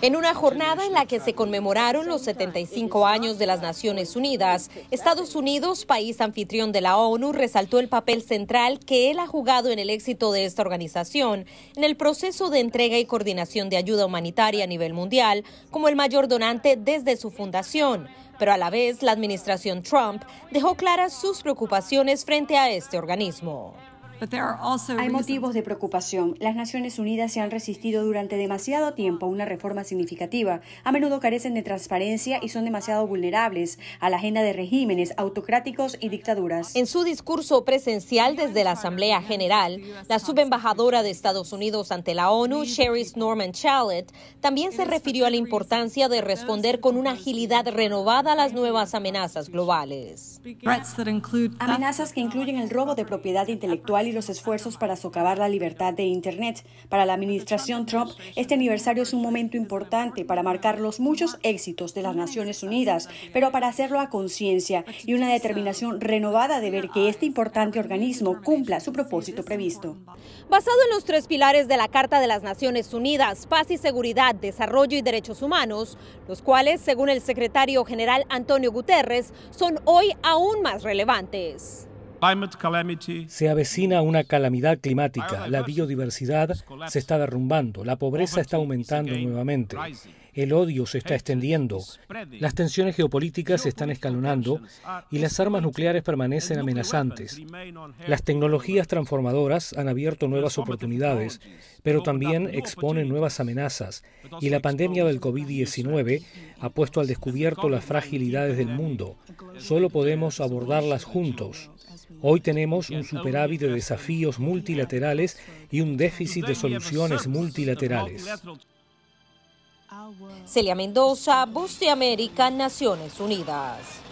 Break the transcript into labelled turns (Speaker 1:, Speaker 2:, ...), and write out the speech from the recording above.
Speaker 1: En una jornada en la que se conmemoraron los 75 años de las Naciones Unidas, Estados Unidos, país anfitrión de la ONU, resaltó el papel central que él ha jugado en el éxito de esta organización, en el proceso de entrega y coordinación de ayuda humanitaria a nivel mundial, como el mayor donante desde su fundación pero a la vez la administración Trump dejó claras sus preocupaciones frente a este organismo.
Speaker 2: Hay motivos de preocupación. Las Naciones Unidas se han resistido durante demasiado tiempo a una reforma significativa. A menudo carecen de transparencia y son demasiado vulnerables a la agenda de regímenes autocráticos y dictaduras. En su discurso presencial
Speaker 1: desde la Asamblea General, la subembajadora de Estados Unidos ante la ONU, Sherry Norman Chalet, también se refirió a la importancia de responder con una agilidad renovada a las nuevas amenazas globales.
Speaker 2: Amenazas que incluyen el robo de propiedad intelectual y los esfuerzos para socavar la libertad de Internet. Para la administración Trump, este aniversario es un momento importante para marcar los muchos éxitos de las Naciones Unidas, pero para hacerlo a conciencia y una determinación renovada de ver que este importante organismo cumpla su propósito previsto.
Speaker 1: Basado en los tres pilares de la Carta de las Naciones Unidas, paz y seguridad, desarrollo y derechos humanos, los cuales, según el secretario general Antonio Guterres, son hoy aún más relevantes.
Speaker 3: Se avecina una calamidad climática, la biodiversidad se está derrumbando, la pobreza está aumentando nuevamente, el odio se está extendiendo, las tensiones geopolíticas se están escalonando y las armas nucleares permanecen amenazantes. Las tecnologías transformadoras han abierto nuevas oportunidades, pero también exponen nuevas amenazas y la pandemia del COVID-19 ha puesto al descubierto las fragilidades del mundo. Solo podemos abordarlas juntos. Hoy tenemos un superávit de desafíos multilaterales y un déficit de soluciones multilaterales.
Speaker 1: Celia Mendoza, Voz de América, Naciones Unidas.